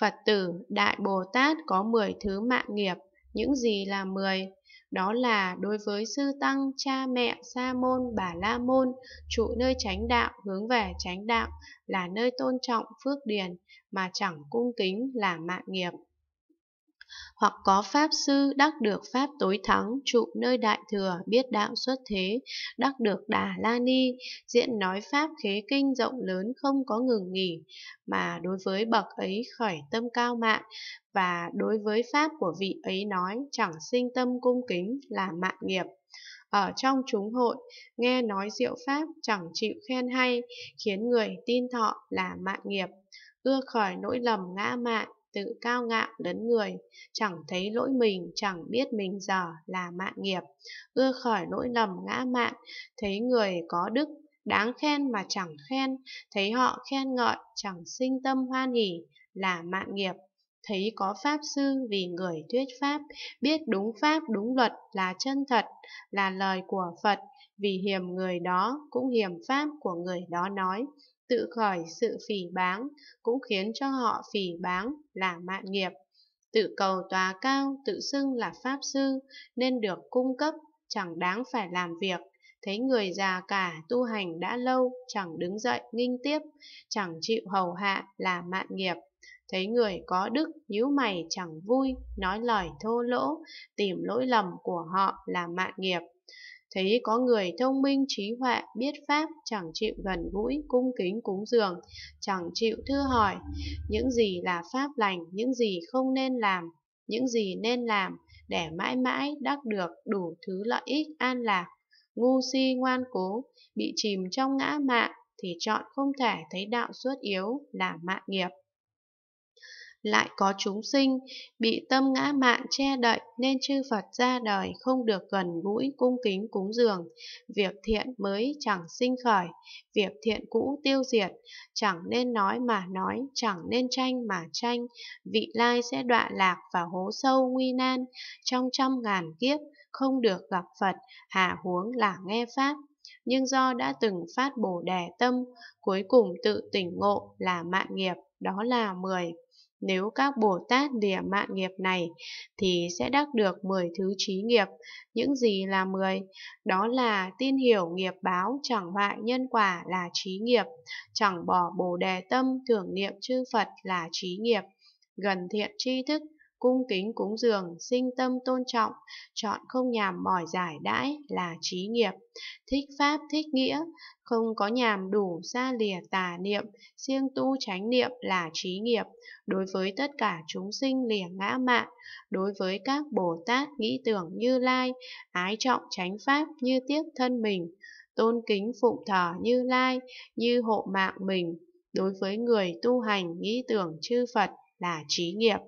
Phật tử Đại Bồ Tát có 10 thứ mạng nghiệp, những gì là 10? Đó là đối với sư tăng, cha mẹ, sa môn, bà la môn, trụ nơi chánh đạo, hướng về chánh đạo là nơi tôn trọng phước điền mà chẳng cung kính là mạng nghiệp hoặc có pháp sư đắc được pháp tối thắng trụ nơi đại thừa biết đạo xuất thế đắc được đà la ni diễn nói pháp khế kinh rộng lớn không có ngừng nghỉ mà đối với bậc ấy khởi tâm cao mạn và đối với pháp của vị ấy nói chẳng sinh tâm cung kính là mạn nghiệp ở trong chúng hội, nghe nói diệu pháp chẳng chịu khen hay, khiến người tin thọ là mạn nghiệp, ưa khỏi nỗi lầm ngã mạn, tự cao ngạo đấn người, chẳng thấy lỗi mình, chẳng biết mình dở là mạng nghiệp, ưa khỏi lỗi lầm ngã mạn, thấy người có đức, đáng khen mà chẳng khen, thấy họ khen ngợi, chẳng sinh tâm hoan hỉ là mạng nghiệp. Thấy có Pháp Sư vì người thuyết Pháp, biết đúng Pháp đúng luật là chân thật, là lời của Phật, vì hiểm người đó cũng hiểm Pháp của người đó nói, tự khỏi sự phỉ báng, cũng khiến cho họ phỉ báng là mạng nghiệp. Tự cầu tòa cao, tự xưng là Pháp Sư, nên được cung cấp, chẳng đáng phải làm việc. Thấy người già cả tu hành đã lâu, chẳng đứng dậy nghinh tiếp, chẳng chịu hầu hạ là mạng nghiệp. Thấy người có đức, nhíu mày chẳng vui, nói lời thô lỗ, tìm lỗi lầm của họ là mạng nghiệp. Thấy có người thông minh trí huệ biết pháp chẳng chịu gần gũi cung kính cúng dường, chẳng chịu thưa hỏi những gì là pháp lành, những gì không nên làm, những gì nên làm để mãi mãi đắc được đủ thứ lợi ích an lạc, ngu si ngoan cố, bị chìm trong ngã mạn thì chọn không thể thấy đạo suốt yếu là mạng nghiệp lại có chúng sinh bị tâm ngã mạn che đậy nên chư Phật ra đời không được gần gũi cung kính cúng dường, việc thiện mới chẳng sinh khởi, việc thiện cũ tiêu diệt, chẳng nên nói mà nói, chẳng nên tranh mà tranh, vị lai sẽ đọa lạc và hố sâu nguy nan trong trăm ngàn kiếp không được gặp Phật, hà huống là nghe Pháp nhưng do đã từng phát bồ đề tâm, cuối cùng tự tỉnh ngộ là mạng nghiệp, đó là 10. Nếu các Bồ Tát lìa mạng nghiệp này thì sẽ đắc được 10 thứ trí nghiệp. Những gì là 10? Đó là tin hiểu nghiệp báo chẳng hoại nhân quả là trí nghiệp, chẳng bỏ bồ đề tâm tưởng niệm chư Phật là trí nghiệp, gần thiện tri thức cung kính cúng dường, sinh tâm tôn trọng, chọn không nhàm mỏi giải đãi là trí nghiệp, thích pháp thích nghĩa, không có nhàm đủ xa lìa tà niệm, siêng tu chánh niệm là trí nghiệp, đối với tất cả chúng sinh lìa ngã mạn, đối với các Bồ Tát nghĩ tưởng như lai, ái trọng chánh pháp như tiếc thân mình, tôn kính phụng thờ như lai, như hộ mạng mình, đối với người tu hành nghĩ tưởng chư Phật là trí nghiệp.